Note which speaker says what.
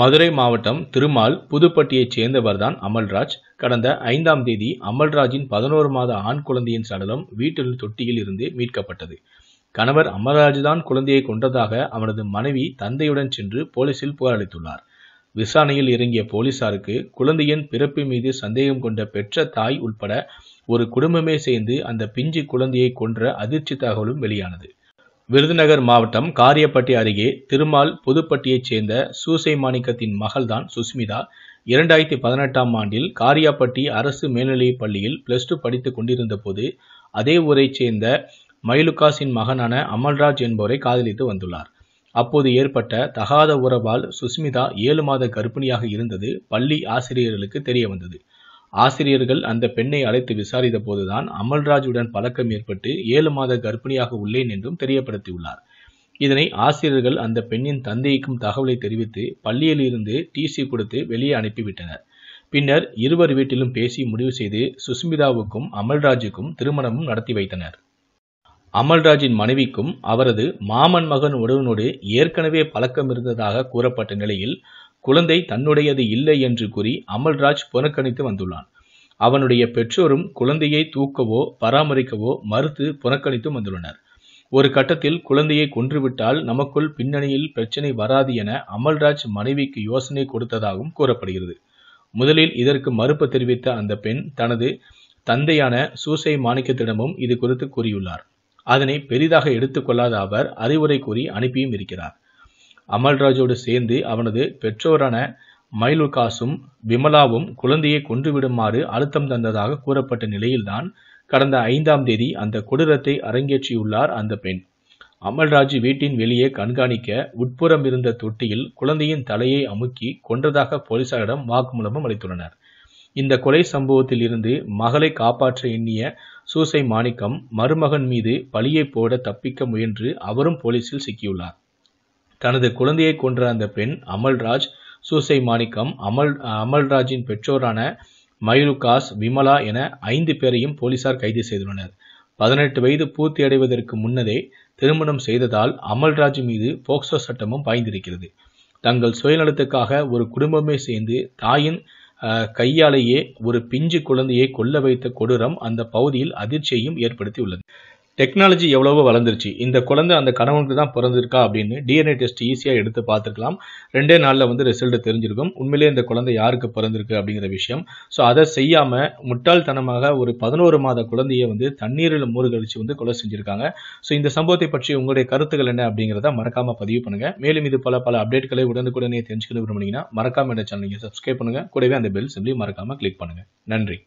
Speaker 1: மதுரை மாவட்டம் திருமால் புதுப்பட்டியைச் சேர்ந்தவர்தான் அமல்ராஜ் கடந்த ஐந்தாம் தேதி அமல்ராஜின் பதினோரு மாத ஆண் குழந்தையின் சடலம் வீட்டில் தொட்டியில் இருந்து மீட்கப்பட்டது கணவர் அமல்ராஜ் தான் குழந்தையை கொன்றதாக அவனது மனைவி தந்தையுடன் சென்று போலீசில் போராளித்துள்ளார் விசாரணையில் இறங்கிய போலீசாருக்கு குழந்தையின் பிறப்பு மீது சந்தேகம் கொண்ட பெற்ற தாய் உட்பட ஒரு குடும்பமே சேர்ந்து அந்த பிஞ்சு குழந்தையை கொன்ற அதிர்ச்சி தகவலும் வெளியானது விருதுநகர் மாவட்டம் காரியப்பட்டி அருகே திருமால் புதுப்பட்டியைச் சேர்ந்த சூசை மாணிக்கத்தின் மகள்தான் சுஸ்மிதா இரண்டாயிரத்தி பதினெட்டாம் ஆண்டில் காரியாப்பட்டி அரசு மேல்நிலைப் பள்ளியில் பிளஸ் டூ படித்துக் கொண்டிருந்த போது அதே ஊரைச் சேர்ந்த மயிலுகாஸின் மகனான அமல்ராஜ் என்பவரை காதலித்து வந்துள்ளார் அப்போது ஏற்பட்ட தகாத உறவால் சுஸ்மிதா ஏழு மாத கர்ப்பிணியாக இருந்தது பள்ளி ஆசிரியர்களுக்கு தெரிய வந்தது ஆசிரியர்கள் அந்த பெண்ணை அழைத்து விசாரித்த போதுதான் அமல்ராஜுடன் பழக்கம் ஏற்பட்டு ஏழு மாத கர்ப்பிணியாக உள்ளேன் என்றும் தெரியப்படுத்தியுள்ளார் இதனை ஆசிரியர்கள் அந்த பெண்ணின் தந்தைக்கும் தகவலை தெரிவித்து பள்ளியில் இருந்து டிசி கொடுத்து வெளியே அனுப்பிவிட்டனர் பின்னர் இருவர் வீட்டிலும் பேசி முடிவு செய்து சுஸ்மிதாவுக்கும் அமல்ராஜுக்கும் திருமணமும் நடத்தி வைத்தனர் அமல்ராஜின் மனைவிக்கும் அவரது மாமன் மகன் உடவனோடு ஏற்கனவே பழக்கம் இருந்ததாக கூறப்பட்ட நிலையில் குழந்தை தன்னுடையது இல்லை என்று கூறி அமல்ராஜ் புறக்கணித்து வந்துள்ளான் அவனுடைய பெற்றோரும் குழந்தையை தூக்கவோ பராமரிக்கவோ மறுத்து புறக்கணித்து வந்துள்ளனர் ஒரு கட்டத்தில் குழந்தையை கொன்றுவிட்டால் நமக்குள் பின்னணியில் பிரச்சனை வராது என அமல்ராஜ் மனைவிக்கு யோசனை கொடுத்ததாகவும் கூறப்படுகிறது முதலில் இதற்கு மறுப்பு தெரிவித்த அந்த பெண் தனது தந்தையான சூசை மாணிக்கத்திடமும் இது குறித்து கூறியுள்ளார் அதனை பெரிதாக எடுத்துக்கொள்ளாத அவர் அறிவுரை கூறி அனுப்பியும் இருக்கிறார் அமல்ராஜோடு சேர்ந்து அவனது பெற்றோரான மைலுகாசும் விமலாவும் குழந்தையை கொன்றுவிடுமாறு அழுத்தம் தந்ததாக கூறப்பட்ட நிலையில்தான் கடந்த ஐந்தாம் தேதி அந்த கொடூரத்தை அரங்கேற்றியுள்ளார் அந்த பெண் அமல்ராஜ் வீட்டின் வெளியே கண்காணிக்க உட்புறம் இருந்த தொட்டியில் குழந்தையின் தலையை அமுக்கி கொன்றதாக போலீசாரிடம் வாக்குமூலமும் அளித்துள்ளனர் இந்த கொலை சம்பவத்தில் இருந்து மகளை காப்பாற்ற எண்ணிய சூசை மாணிக்கம் மருமகன் மீது பழியை போட தப்பிக்க முயன்று அவரும் போலீசில் சிக்கியுள்ளார் தனது குழந்தையை கொன்ற அந்த பெண் அமல்ராஜ் சூசை மாணிக்கம் அமல் அமல்ராஜின் பெற்றோரான மயூலுகாஸ் விமலா என ஐந்து பேரையும் போலீசார் கைது செய்துள்ளனர் பதினெட்டு வயது பூர்த்தி அடைவதற்கு முன்னதே திருமணம் செய்ததால் அமல்ராஜ் மீது போக்சோ சட்டமும் பாய்ந்திருக்கிறது தங்கள் சுயநலத்துக்காக ஒரு குடும்பமே சேர்ந்து தாயின் கையாலேயே ஒரு பிஞ்சு குழந்தையை கொல்ல வைத்த கொடூரம் அந்த பகுதியில் அதிர்ச்சியையும் ஏற்படுத்தியுள்ளது டெக்னாலஜி எவ்வளவோ வளர்ந்துருச்சு இந்த குழந்தை அந்த கணவனுக்கு தான் பிறந்திருக்கா அப்படின்னு டிஎன்ஏ டெஸ்ட் ஈஸியாக எடுத்து பார்த்துருக்கலாம் ரெண்டே நாளில் வந்து ரிசல்ட் தெரிஞ்சிருக்கும் உண்மையிலே இந்த குழந்தை யாருக்கு பிறந்திருக்கு அப்படிங்கிற விஷயம் ஸோ அதை செய்யாமல் முட்டாள்தனமாக ஒரு பதினோரு மாத குழந்தையை வந்து தண்ணீரில் மூறுகழிச்சு வந்து கொலை செஞ்சுருக்காங்க ஸோ இந்த சம்பவத்தை பற்றி உங்களுடைய கருத்துக்கள் என்ன அப்படிங்கிறத மறக்காமல் பதிவு பண்ணுங்கள் மேலும் இது பல பல அப்டேட்களை உடனுக்குடனே தெரிஞ்சுக்கணும் விரும்புனீங்கன்னா மறக்காமல் என்ன சேனல் நீங்கள் சப்ஸ்கிரைப் பண்ணுங்கள் கூடவே அந்த பெல் சிம்லி மறக்காமல் கிளிக் பண்ணுங்கள் நன்றி